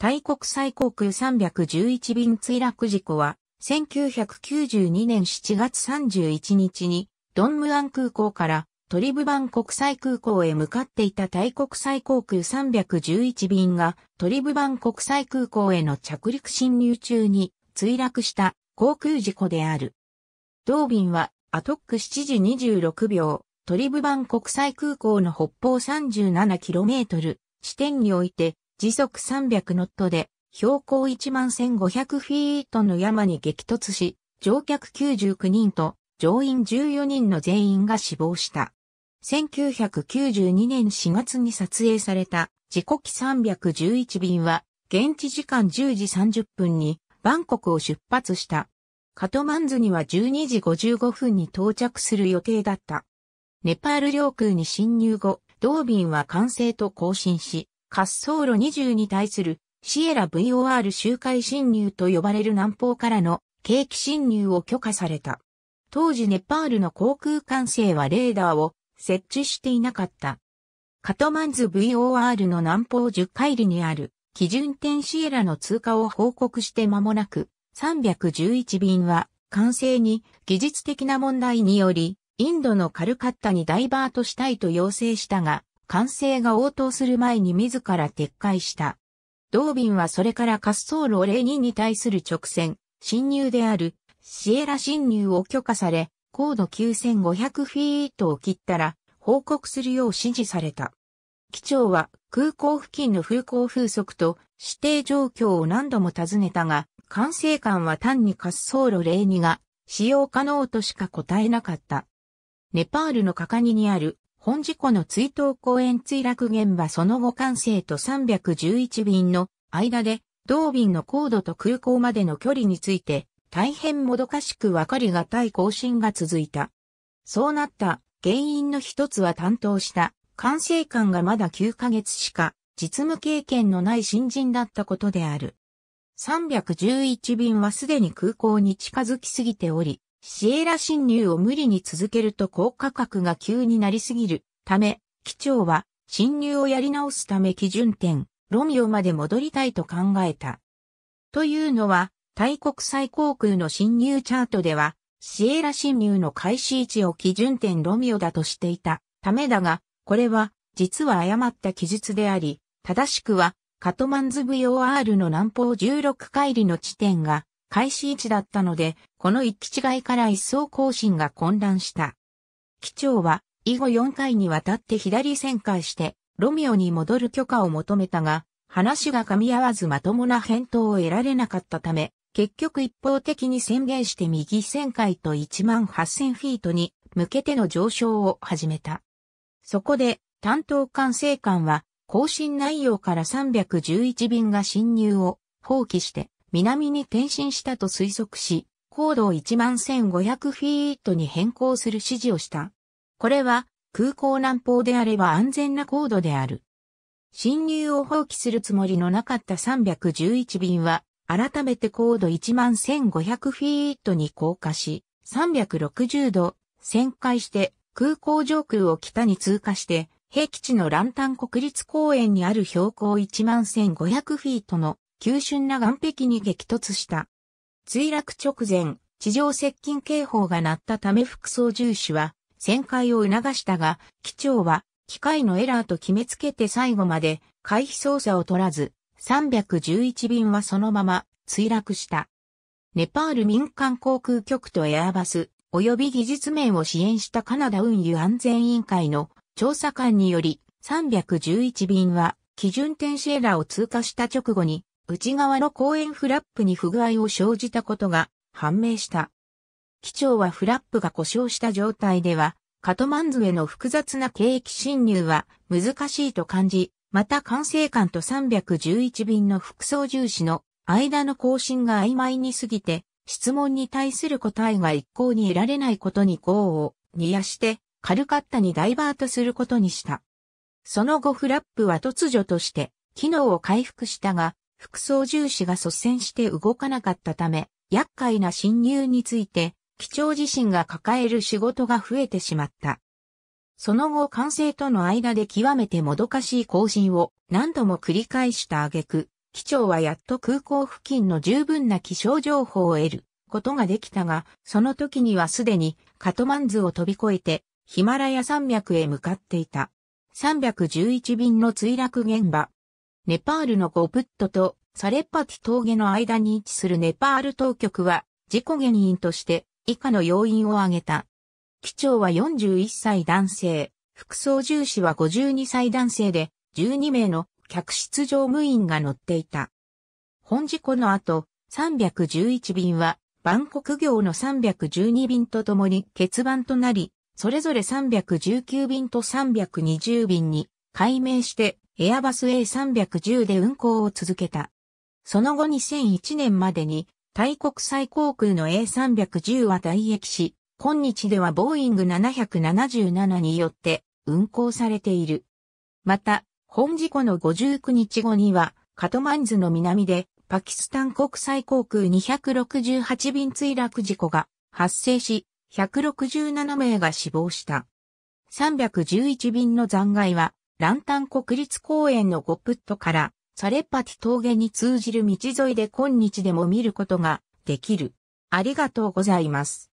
大国際航空311便墜落事故は、1992年7月31日に、ドンムアン空港からトリブバン国際空港へ向かっていた大国際航空311便がトリブバン国際空港への着陸侵入中に墜落した航空事故である。同便はアトック7時26秒、トリブバン国際空港の北方 37km 地点において時速300ノットで、標高11500フィートの山に激突し、乗客99人と乗員14人の全員が死亡した。1992年4月に撮影された時刻311便は、現地時間10時30分にバンコクを出発した。カトマンズには12時55分に到着する予定だった。ネパール領空に侵入後、同便は完成と更新し、滑走路20に対するシエラ VOR 周回侵入と呼ばれる南方からの景気侵入を許可された。当時ネパールの航空管制はレーダーを設置していなかった。カトマンズ VOR の南方10海里にある基準点シエラの通過を報告して間もなく311便は完成に技術的な問題によりインドのカルカッタにダイバートしたいと要請したが完成が応答する前に自ら撤回した。同便はそれから滑走路02に対する直線、侵入であるシエラ侵入を許可され、高度9500フィートを切ったら報告するよう指示された。機長は空港付近の風向風速と指定状況を何度も尋ねたが、管制官は単に滑走路02が使用可能としか答えなかった。ネパールのカカニにある本事故の追悼公演墜落現場その後完成と311便の間で、同便の高度と空港までの距離について、大変もどかしく分かりがたい更新が続いた。そうなった原因の一つは担当した管制官がまだ9ヶ月しか実務経験のない新人だったことである。311便はすでに空港に近づきすぎており、シエラ侵入を無理に続けると高価格が急になりすぎるため、機長は侵入をやり直すため基準点、ロミオまで戻りたいと考えた。というのは、大国際航空の侵入チャートでは、シエラ侵入の開始位置を基準点ロミオだとしていたためだが、これは実は誤った記述であり、正しくはカトマンズ VOR の南方16海里の地点が開始位置だったので、この一気違いから一層更新が混乱した。機長は、以後4回にわたって左旋回して、ロミオに戻る許可を求めたが、話が噛み合わずまともな返答を得られなかったため、結局一方的に宣言して右旋回と1万8000フィートに向けての上昇を始めた。そこで、担当管制官は、更新内容から311便が侵入を放棄して、南に転身したと推測し、高度を11500フィートに変更する指示をした。これは空港南方であれば安全な高度である。侵入を放棄するつもりのなかった311便は、改めて高度11500フィートに降下し、360度旋回して空港上空を北に通過して、平基地のランタン国立公園にある標高11500フィートの急峻な岩壁に激突した。墜落直前、地上接近警報が鳴ったため副操縦士は、旋回を促したが、機長は、機械のエラーと決めつけて最後まで、回避操作を取らず、311便はそのまま、墜落した。ネパール民間航空局とエアバス、及び技術面を支援したカナダ運輸安全委員会の調査官により、311便は、基準点止エラーを通過した直後に内側の公園フラップに不具合を生じたことが判明した。機長はフラップが故障した状態では、カトマンズへの複雑な景気侵入は難しいと感じ、また管制官と311便の副操縦士の間の更新が曖昧に過ぎて、質問に対する答えが一向に得られないことに業を煮やして、カルカッタにダイバートすることにした。その後フラップは突如として、機能を回復したが、副操縦士が率先して動かなかったため、厄介な侵入について、機長自身が抱える仕事が増えてしまった。その後管制との間で極めてもどかしい更新を何度も繰り返した挙句、機長はやっと空港付近の十分な気象情報を得ることができたが、その時にはすでにカトマンズを飛び越えてヒマラヤ山脈へ向かっていた。311便の墜落現場、ネパールのゴプットとサレパティ峠の間に位置するネパール当局は、事故原因として以下の要因を挙げた。機長は41歳男性、副操縦士は52歳男性で、12名の客室乗務員が乗っていた。本事故の後、311便は、バンコク行の312便とともに欠番となり、それぞれ319便と320便に改名してエアバス A310 で運航を続けた。その後2001年までに、タイ国際航空の A310 は退役し、今日ではボーイング777によって運航されている。また、本事故の59日後には、カトマンズの南で、パキスタン国際航空268便墜落事故が発生し、167名が死亡した。311便の残骸はランタン国立公園のゴプットからサレパティ峠に通じる道沿いで今日でも見ることができる。ありがとうございます。